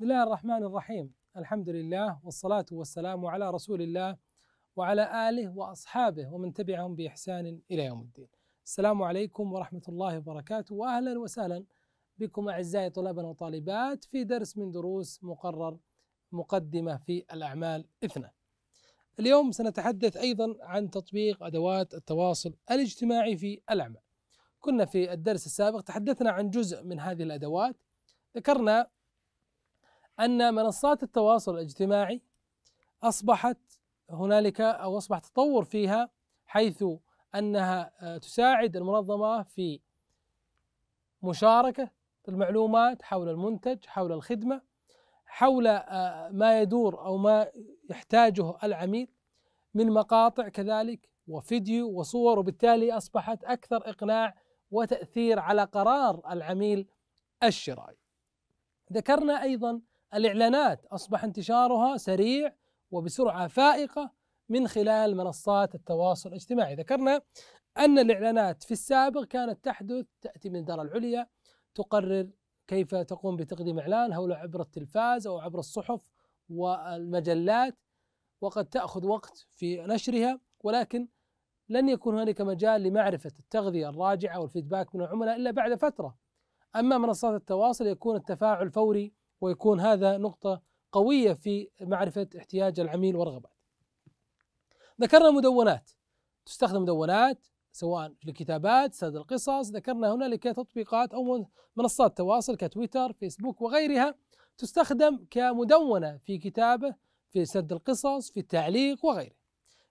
بسم الله الرحمن الرحيم الحمد لله والصلاة والسلام على رسول الله وعلى آله وأصحابه ومن تبعهم بإحسان إلى يوم الدين السلام عليكم ورحمة الله وبركاته وأهلا وسهلا بكم أعزائي طلبة وطالبات في درس من دروس مقرر مقدمة في الأعمال إثنى اليوم سنتحدث أيضا عن تطبيق أدوات التواصل الاجتماعي في الأعمال كنا في الدرس السابق تحدثنا عن جزء من هذه الأدوات ذكرنا ان منصات التواصل الاجتماعي اصبحت هنالك او اصبح تطور فيها حيث انها آه، تساعد المنظمه في مشاركه المعلومات حول المنتج، حول الخدمه، حول آه، ما يدور او ما يحتاجه العميل من مقاطع كذلك وفيديو وصور وبالتالي اصبحت اكثر اقناع وتاثير على قرار العميل الشرائي. ذكرنا ايضا الاعلانات اصبح انتشارها سريع وبسرعه فائقه من خلال منصات التواصل الاجتماعي، ذكرنا ان الاعلانات في السابق كانت تحدث تاتي من الدار العليا تقرر كيف تقوم بتقديم اعلان هو عبر التلفاز او عبر الصحف والمجلات وقد تاخذ وقت في نشرها ولكن لن يكون هنالك مجال لمعرفه التغذيه الراجعه والفيدباك من العملاء الا بعد فتره. اما منصات التواصل يكون التفاعل فوري ويكون هذا نقطة قوية في معرفة احتياج العميل ورغباته. ذكرنا مدونات تستخدم مدونات سواء الكتابات، سرد القصص ذكرنا هنالك تطبيقات أو منصات تواصل كتويتر فيسبوك وغيرها تستخدم كمدونة في كتابة في سرد القصص في التعليق وغيره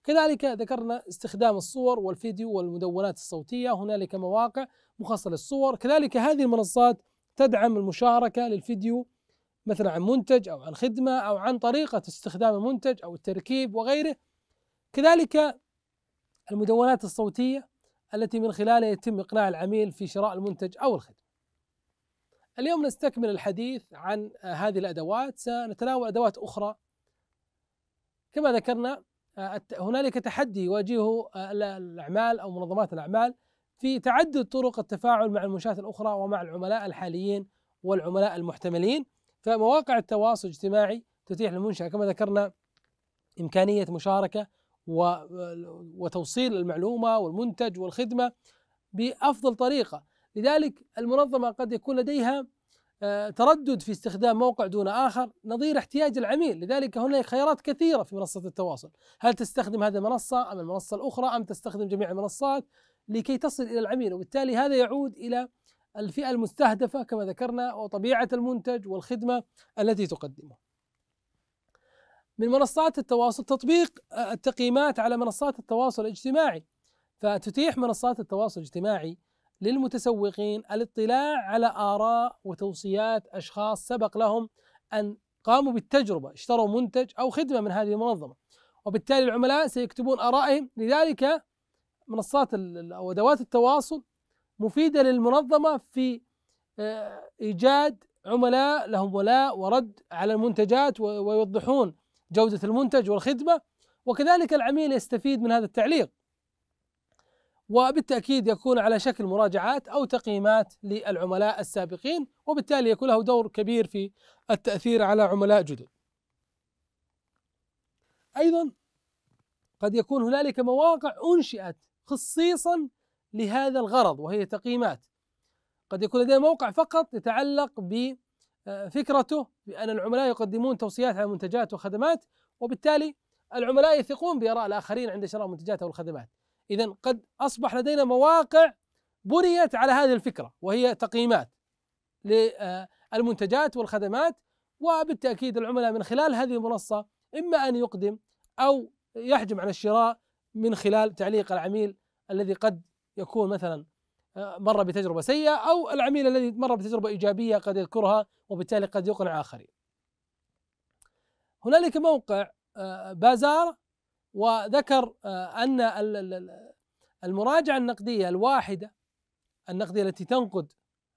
كذلك ذكرنا استخدام الصور والفيديو والمدونات الصوتية هنالك مواقع مخصصة للصور كذلك هذه المنصات تدعم المشاركة للفيديو مثلا عن منتج أو عن خدمة أو عن طريقة استخدام المنتج أو التركيب وغيره كذلك المدونات الصوتية التي من خلالها يتم إقناع العميل في شراء المنتج أو الخدمة اليوم نستكمل الحديث عن هذه الأدوات سنتناول أدوات أخرى كما ذكرنا هنالك تحدي يواجهه الأعمال أو منظمات الأعمال في تعدد طرق التفاعل مع المنشآت الأخرى ومع العملاء الحاليين والعملاء المحتملين فمواقع التواصل الاجتماعي تتيح للمنشأة كما ذكرنا إمكانية مشاركة وتوصيل المعلومة والمنتج والخدمة بأفضل طريقة لذلك المنظمة قد يكون لديها آه، تردد في استخدام موقع دون آخر نظير احتياج العميل لذلك هناك خيارات كثيرة في منصة التواصل هل تستخدم هذه المنصة أم المنصة الأخرى أم تستخدم جميع المنصات لكي تصل إلى العميل وبالتالي هذا يعود إلى الفئة المستهدفة كما ذكرنا وطبيعة المنتج والخدمة التي تقدمه. من منصات التواصل تطبيق آه، التقييمات على منصات التواصل الاجتماعي فتتيح منصات التواصل الاجتماعي للمتسوقين الاطلاع على آراء وتوصيات أشخاص سبق لهم أن قاموا بالتجربة اشتروا منتج أو خدمة من هذه المنظمة وبالتالي العملاء سيكتبون آرائهم لذلك منصات أو أدوات التواصل مفيدة للمنظمة في آه، إيجاد عملاء لهم ولاء ورد على المنتجات ويوضحون جودة المنتج والخدمة وكذلك العميل يستفيد من هذا التعليق وبالتأكيد يكون على شكل مراجعات أو تقييمات للعملاء السابقين وبالتالي يكون له دور كبير في التأثير على عملاء جدد أيضا قد يكون هنالك مواقع أنشئت خصيصا لهذا الغرض وهي تقييمات قد يكون لديه موقع فقط يتعلق بفكرته آه، بأن العملاء يقدمون توصيات على منتجات وخدمات وبالتالي العملاء يثقون بآراء الآخرين عند شراء أو والخدمات إذا قد أصبح لدينا مواقع بنيت على هذه الفكرة وهي تقييمات للمنتجات آه، والخدمات وبالتأكيد العملاء من خلال هذه المنصة إما أن يقدم أو يحجم عن الشراء من خلال تعليق العميل الذي قد يكون مثلا آه، مر بتجربه سيئه او العميل الذي مر بتجربه ايجابيه قد يذكرها وبالتالي قد يقنع اخرين. هنالك موقع آه، بازار وذكر آه، ان المراجعه النقديه الواحده النقديه التي تنقد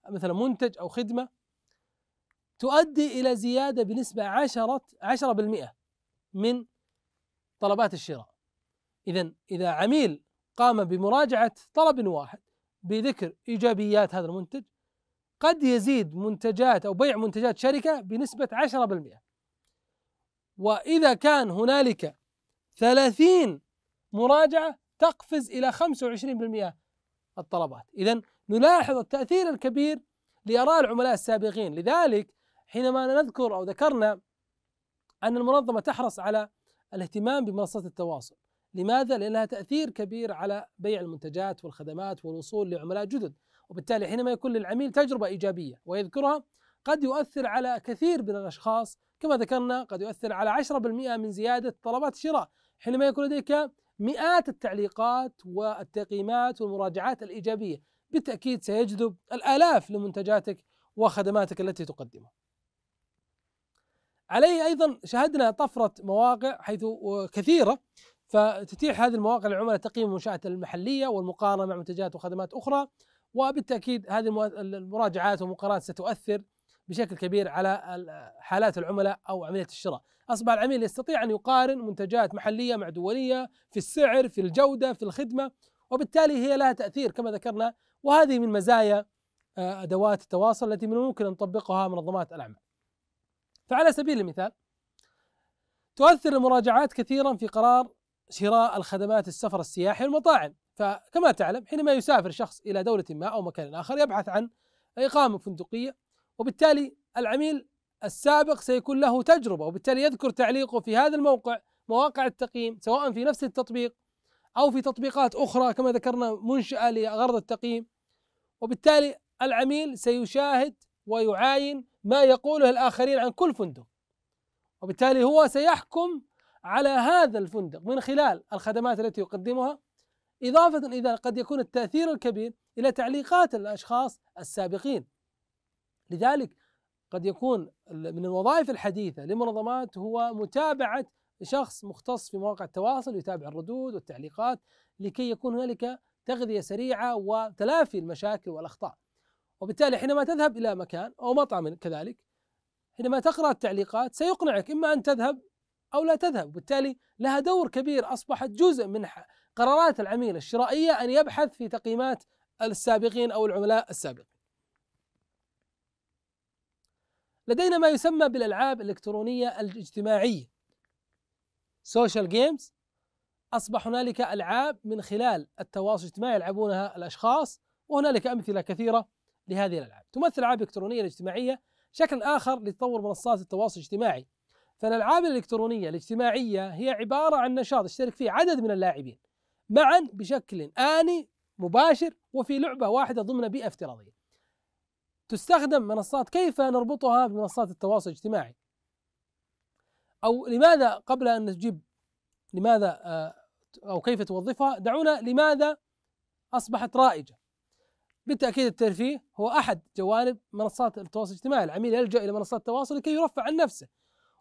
مثلا منتج او خدمه تؤدي الى زياده بنسبه 10 10% من طلبات الشراء. اذا اذا عميل قام بمراجعة طلب واحد بذكر إيجابيات هذا المنتج قد يزيد منتجات أو بيع منتجات شركة بنسبة 10% وإذا كان هنالك 30 مراجعة تقفز إلى 25% الطلبات إذا نلاحظ التأثير الكبير لآراء العملاء السابقين لذلك حينما نذكر أو ذكرنا أن المنظمة تحرص على الاهتمام بمنصات التواصل لماذا؟ لأنها تأثير كبير على بيع المنتجات والخدمات والوصول لعملاء جدد وبالتالي حينما يكون للعميل تجربة إيجابية ويذكرها قد يؤثر على كثير من الأشخاص كما ذكرنا قد يؤثر على 10% من زيادة طلبات الشراء حينما يكون لديك مئات التعليقات والتقييمات والمراجعات الإيجابية بالتأكيد سيجذب الآلاف لمنتجاتك وخدماتك التي تقدمها عليه ايضا شهدنا طفره مواقع حيث كثيره فتتيح هذه المواقع للعملاء تقييم المنشآت المحلية والمقارنة مع منتجات وخدمات أخرى وبالتأكيد هذه المراجعات والمقارنات ستؤثر بشكل كبير على حالات العملاء أو عملية الشراء أصبح العميل يستطيع أن يقارن منتجات محلية مع دولية في السعر في الجودة في الخدمة وبالتالي هي لها تأثير كما ذكرنا وهذه من مزايا آه، أدوات التواصل التي من الممكن أن نطبقها منظمات الأعمال فعلى سبيل المثال تؤثر المراجعات كثيرا في قرار شراء الخدمات السفر السياحي والمطاعم فكما تعلم حينما يسافر شخص إلى دولة ما أو مكان آخر يبحث عن إقامة فندقية وبالتالي العميل السابق سيكون له تجربة وبالتالي يذكر تعليقه في هذا الموقع مواقع التقييم سواء في نفس التطبيق أو في تطبيقات أخرى كما ذكرنا منشأة لغرض التقييم وبالتالي العميل سيشاهد ويعاين ما يقوله الآخرين عن كل فندق وبالتالي هو سيحكم على هذا الفندق من خلال الخدمات التي يقدمها إضافة إذا قد يكون التأثير الكبير إلى تعليقات الأشخاص السابقين لذلك قد يكون من الوظائف الحديثة لمنظمات هو متابعة شخص مختص في مواقع التواصل يتابع الردود والتعليقات لكي يكون هنالك تغذية سريعة وتلافي المشاكل والأخطاء وبالتالي حينما تذهب إلى مكان أو مطعم كذلك حينما تقرأ التعليقات سيقنعك إما أن تذهب أو لا تذهب وبالتالي لها دور كبير أصبحت جزء من قرارات العميل الشرائية أن يبحث في تقييمات السابقين أو العملاء السابقين لدينا ما يسمى بالألعاب الإلكترونية الاجتماعية سوشيال جيمز أصبح هنالك ألعاب من خلال التواصل الاجتماعي يلعبونها الأشخاص وهنالك أمثلة كثيرة لهذه الألعاب تمثل الألعاب الإلكترونية الاجتماعية شكل آخر لتطور منصات التواصل الاجتماعي فالالعاب الالكترونيه الاجتماعيه هي عباره عن نشاط يشترك فيه عدد من اللاعبين معا بشكل اني مباشر وفي لعبه واحده ضمن بيئه افتراضيه. تستخدم منصات كيف نربطها بمنصات التواصل الاجتماعي؟ او لماذا قبل ان نجيب لماذا آه، او كيف توظفها؟ دعونا لماذا اصبحت رائجه؟ بالتاكيد الترفيه هو احد جوانب منصات التواصل الاجتماعي، العميل يلجا الى منصات التواصل لكي يرفع عن نفسه.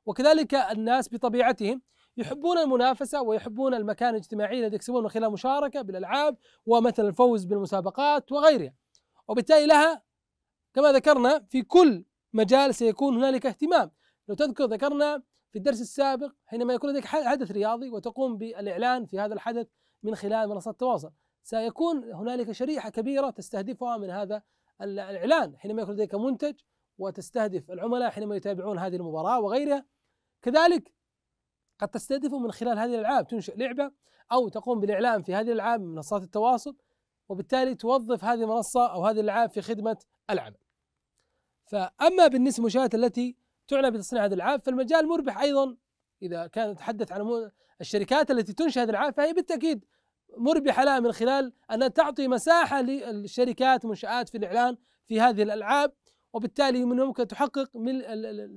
وكذلك الناس بطبيعتهم يحبون المنافسه ويحبون المكان الاجتماعي الذي يكسبون من خلال مشاركه بالالعاب ومثلا الفوز بالمسابقات وغيرها وبالتالي لها كما ذكرنا في كل مجال سيكون هنالك اهتمام لو تذكر ذكرنا في الدرس السابق حينما يكون لديك حدث رياضي وتقوم بالاعلان في هذا الحدث من خلال منصات التواصل سيكون هنالك شريحه كبيره تستهدفها من هذا الاعلان حينما يكون لديك منتج وتستهدف العملاء حينما يتابعون هذه المباراة وغيرها كذلك قد تستهدفه من خلال هذه الألعاب تنشئ لعبة أو تقوم بالإعلان في هذه الألعاب من منصات التواصل وبالتالي توظف هذه المنصة أو هذه الألعاب في خدمة العمل فأما بالنسبة للمنشآت التي تعنى بتصنيع هذه الألعاب فالمجال مربح أيضا إذا كان نتحدث عن الشركات التي تنشئ هذه الألعاب فهي بالتأكيد مربحة لها من خلال أن تعطي مساحة للشركات منشآت في الإعلان في هذه الألعاب وبالتالي من ممكن تحقق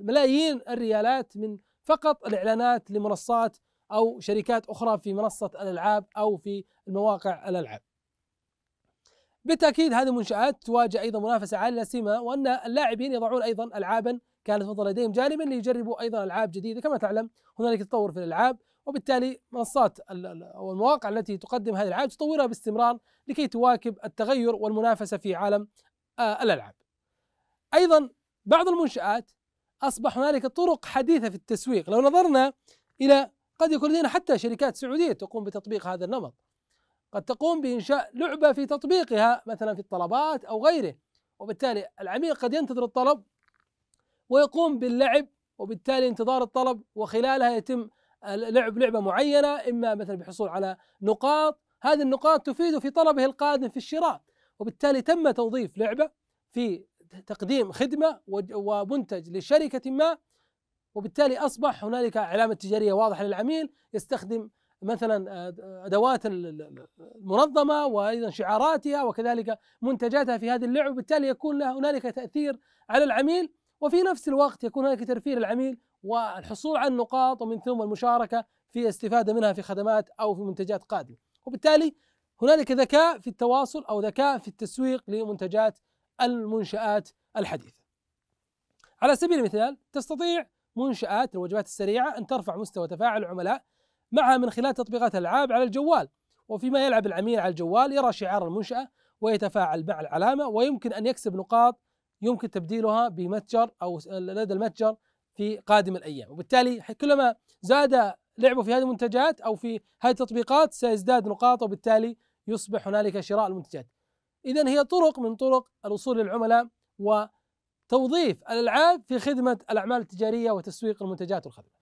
ملايين الريالات من فقط الاعلانات لمنصات او شركات اخرى في منصه الالعاب او في مواقع الالعاب. بالتاكيد هذه المنشات تواجه ايضا منافسه عاليه سيما وان اللاعبين يضعون ايضا العابا كانت تفضل لديهم جانبا ليجربوا ايضا العاب جديده كما تعلم هنالك تطور في الالعاب وبالتالي منصات او المواقع التي تقدم هذه الالعاب تطورها باستمرار لكي تواكب التغير والمنافسه في عالم آه، الالعاب. أيضا بعض المنشآت أصبح هنالك طرق حديثة في التسويق لو نظرنا إلى قد يكون لدينا حتى شركات سعودية تقوم بتطبيق هذا النمط قد تقوم بإنشاء لعبة في تطبيقها مثلا في الطلبات أو غيره وبالتالي العميل قد ينتظر الطلب ويقوم باللعب وبالتالي انتظار الطلب وخلالها يتم لعب لعبة معينة إما مثلا بحصول على نقاط هذه النقاط تفيده في طلبه القادم في الشراء وبالتالي تم توظيف لعبة في تقديم خدمة ومنتج لشركة ما وبالتالي أصبح هنالك علامة تجارية واضحة للعميل يستخدم مثلا آه، أدوات المنظمة وأيضا شعاراتها وكذلك منتجاتها في هذه اللعبة وبالتالي يكون له هنالك تأثير على العميل وفي نفس الوقت يكون هنالك ترفيه للعميل والحصول على النقاط ومن ثم المشاركة في استفادة منها في خدمات أو في منتجات قادمة وبالتالي هنالك ذكاء في التواصل أو ذكاء في التسويق لمنتجات المنشآت الحديثة على سبيل المثال تستطيع منشآت الوجبات السريعة أن ترفع مستوى تفاعل العملاء معها من خلال تطبيقات ألعاب على الجوال وفيما يلعب العميل على الجوال يرى شعار المنشأة ويتفاعل مع العلامة ويمكن أن يكسب نقاط يمكن تبديلها بمتجر أو لدى المتجر في قادم الأيام وبالتالي كلما زاد لعبه في هذه المنتجات أو في هذه التطبيقات سيزداد نقاط وبالتالي يصبح هنالك شراء المنتجات إذا هي طرق من طرق الوصول للعملاء وتوظيف الألعاب في خدمة الأعمال التجارية وتسويق المنتجات والخدمات.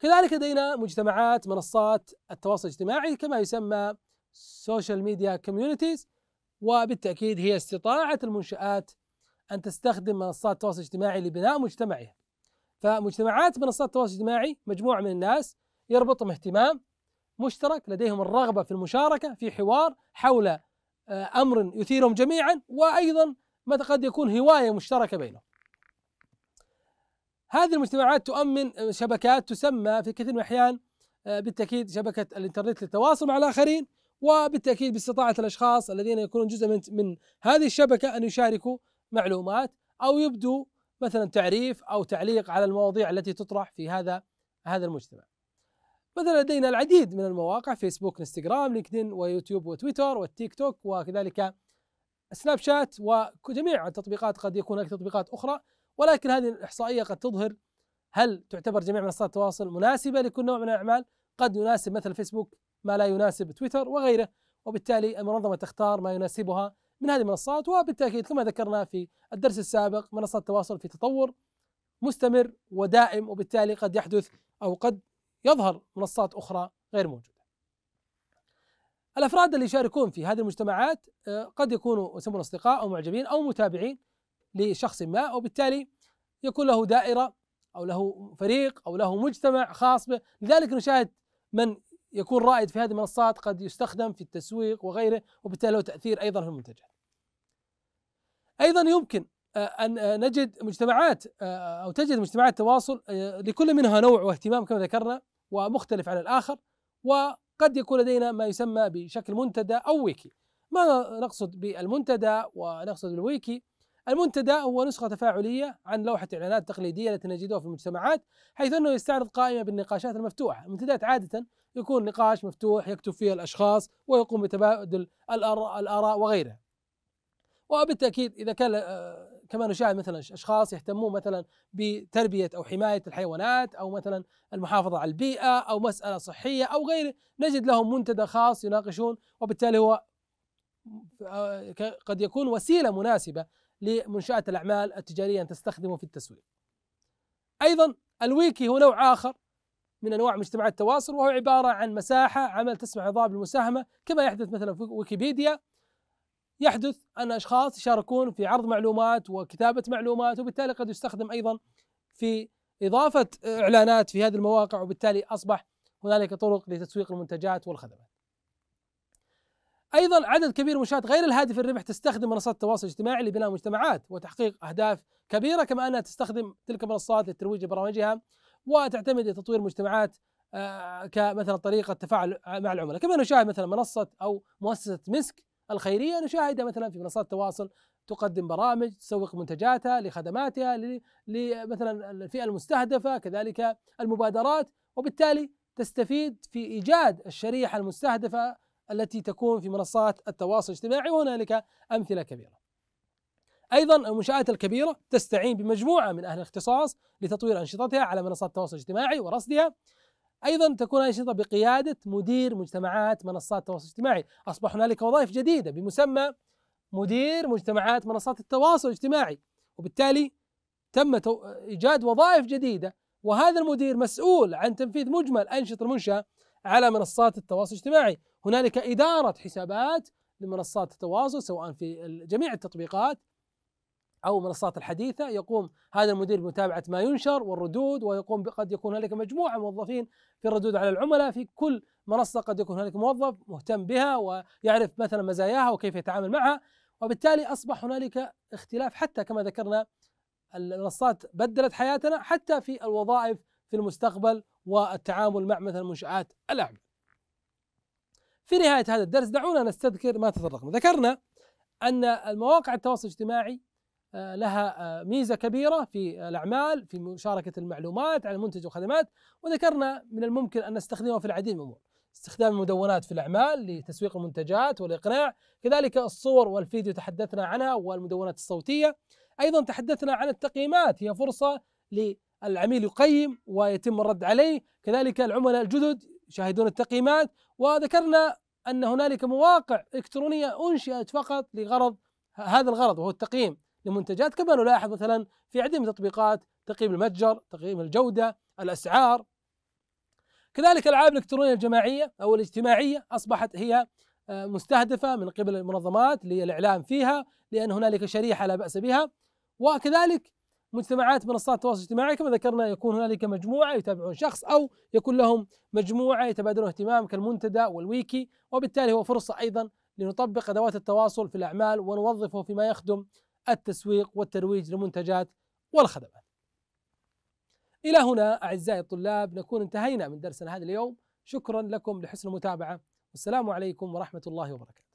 كذلك لدينا مجتمعات منصات التواصل الاجتماعي كما يسمى سوشيال ميديا كوميونيتيز وبالتأكيد هي استطاعة المنشآت أن تستخدم منصات التواصل الاجتماعي لبناء مجتمعها فمجتمعات منصات التواصل الاجتماعي مجموعة من الناس يربطهم اهتمام مشترك لديهم الرغبة في المشاركة في حوار حول آه، امر يثيرهم جميعا وايضا متى قد يكون هوايه مشتركه بينهم. هذه المجتمعات تؤمن آه، شبكات تسمى في كثير من الاحيان آه، بالتاكيد شبكه الانترنت للتواصل مع الاخرين وبالتاكيد باستطاعه الاشخاص الذين يكونون جزء من من هذه الشبكه ان يشاركوا معلومات او يبدوا مثلا تعريف او تعليق على المواضيع التي تطرح في هذا هذا المجتمع. مثلا لدينا العديد من المواقع فيسبوك انستغرام لينكدين ويوتيوب وتويتر والتيك توك وكذلك سناب شات وجميع التطبيقات قد يكون هناك تطبيقات اخرى ولكن هذه الاحصائيه قد تظهر هل تعتبر جميع منصات التواصل مناسبه لكل نوع من الاعمال؟ قد يناسب مثلا فيسبوك ما لا يناسب تويتر وغيره وبالتالي المنظمه تختار ما يناسبها من هذه المنصات وبالتاكيد كما ذكرنا في الدرس السابق منصات التواصل في تطور مستمر ودائم وبالتالي قد يحدث او قد يظهر منصات أخرى غير موجودة الأفراد اللي يشاركون في هذه المجتمعات آه، قد يكونوا يسمون أصدقاء أو معجبين أو متابعين لشخص ما وبالتالي يكون له دائرة أو له فريق أو له مجتمع خاص به لذلك نشاهد من يكون رائد في هذه المنصات قد يستخدم في التسويق وغيره وبالتالي له تأثير أيضا في المنتجات أيضا يمكن آه، أن آه، نجد مجتمعات أو تجد مجتمعات تواصل لكل منها نوع واهتمام كما ذكرنا ومختلف عن الآخر وقد يكون لدينا ما يسمى بشكل منتدى أو ويكي ما نقصد بالمنتدى ونقصد بالويكي المنتدى هو نسخة تفاعلية عن لوحة إعلانات تقليدية التي نجدها في المجتمعات حيث أنه يستعرض قائمة بالنقاشات المفتوحة المنتديات عادة يكون نقاش مفتوح يكتب فيه الأشخاص ويقوم بتبادل الآراء وغيرها وبالتأكيد إذا كان كما نشاهد مثلا اشخاص يهتمون مثلا بتربيه او حمايه الحيوانات او مثلا المحافظه على البيئه او مساله صحيه او غيره نجد لهم منتدى خاص يناقشون وبالتالي هو آه، قد يكون وسيله مناسبه لمنشاه الاعمال التجاريه ان تستخدمه في التسويق. ايضا الويكي هو نوع اخر من انواع مجتمعات التواصل وهو عباره عن مساحه عمل تسمح الضاب بالمساهمه كما يحدث مثلا في ويكيبيديا يحدث أن أشخاص يشاركون في عرض معلومات وكتابة معلومات وبالتالي قد يستخدم أيضا في إضافة إعلانات في هذه المواقع وبالتالي أصبح هنالك طرق لتسويق المنتجات والخدمات ايضا عدد كبير من المنشات غير الهادف الربح تستخدم منصات التواصل الاجتماعي لبناء مجتمعات وتحقيق اهداف كبيره كما انها تستخدم تلك المنصات للترويج لبرامجها وتعتمد لتطوير مجتمعات آه، كمثلا طريقه تفاعل مع العملاء، كما نشاهد مثلا منصه او مؤسسه مسك الخيريه نشاهدها مثلا في منصات التواصل تقدم برامج تسوق منتجاتها لخدماتها لمثلا الفئه المستهدفه كذلك المبادرات وبالتالي تستفيد في ايجاد الشريحه المستهدفه التي تكون في منصات التواصل الاجتماعي وهنالك امثله كبيره. ايضا المنشات الكبيره تستعين بمجموعه من اهل الاختصاص لتطوير انشطتها على منصات التواصل الاجتماعي ورصدها ايضا تكون انشطه بقياده مدير مجتمعات منصات التواصل الاجتماعي، اصبح هنالك وظائف جديده بمسمى مدير مجتمعات منصات التواصل الاجتماعي، وبالتالي تم ايجاد وظائف جديده وهذا المدير مسؤول عن تنفيذ مجمل انشطه المنشاه على منصات التواصل الاجتماعي، هنالك اداره حسابات لمنصات التواصل سواء في جميع التطبيقات او المنصات الحديثه يقوم هذا المدير بمتابعه ما ينشر والردود ويقوم قد يكون هنالك مجموعه موظفين في الردود على العملاء في كل منصه قد يكون هنالك موظف مهتم بها ويعرف مثلا مزاياها وكيف يتعامل معها وبالتالي اصبح هنالك اختلاف حتى كما ذكرنا المنصات بدلت حياتنا حتى في الوظائف في المستقبل والتعامل مع مثلا منشآت الأعمال. في نهاية هذا الدرس دعونا نستذكر ما تطرقنا، ذكرنا أن المواقع التواصل الاجتماعي آه، لها آه، ميزه كبيره في الاعمال في مشاركه المعلومات على منتج وخدمات وذكرنا من الممكن ان نستخدمها في العديد من الامور استخدام المدونات في الاعمال لتسويق المنتجات والاقناع كذلك الصور والفيديو تحدثنا عنها والمدونات الصوتيه ايضا تحدثنا عن التقييمات هي فرصه للعميل يقيم ويتم الرد عليه كذلك العملاء الجدد يشاهدون التقييمات وذكرنا ان هنالك مواقع الكترونيه انشئت فقط لغرض هذا الغرض وهو التقييم لمنتجات كما نلاحظ مثلا في عدة من تطبيقات تقييم المتجر تقييم الجودة الأسعار كذلك الألعاب الإلكترونية الجماعية أو الاجتماعية أصبحت هي آه، مستهدفة من قبل المنظمات للإعلام فيها لأن هنالك شريحة لا بأس بها وكذلك مجتمعات منصات التواصل الاجتماعي كما ذكرنا يكون هنالك مجموعة يتابعون شخص أو يكون لهم مجموعة يتبادلون اهتمام كالمنتدى والويكي وبالتالي هو فرصة أيضا لنطبق أدوات التواصل في الأعمال ونوظفه فيما يخدم التسويق والترويج للمنتجات والخدمات. إلى هنا أعزائي الطلاب نكون انتهينا من درسنا هذا اليوم، شكرا لكم لحسن المتابعة والسلام عليكم ورحمة الله وبركاته.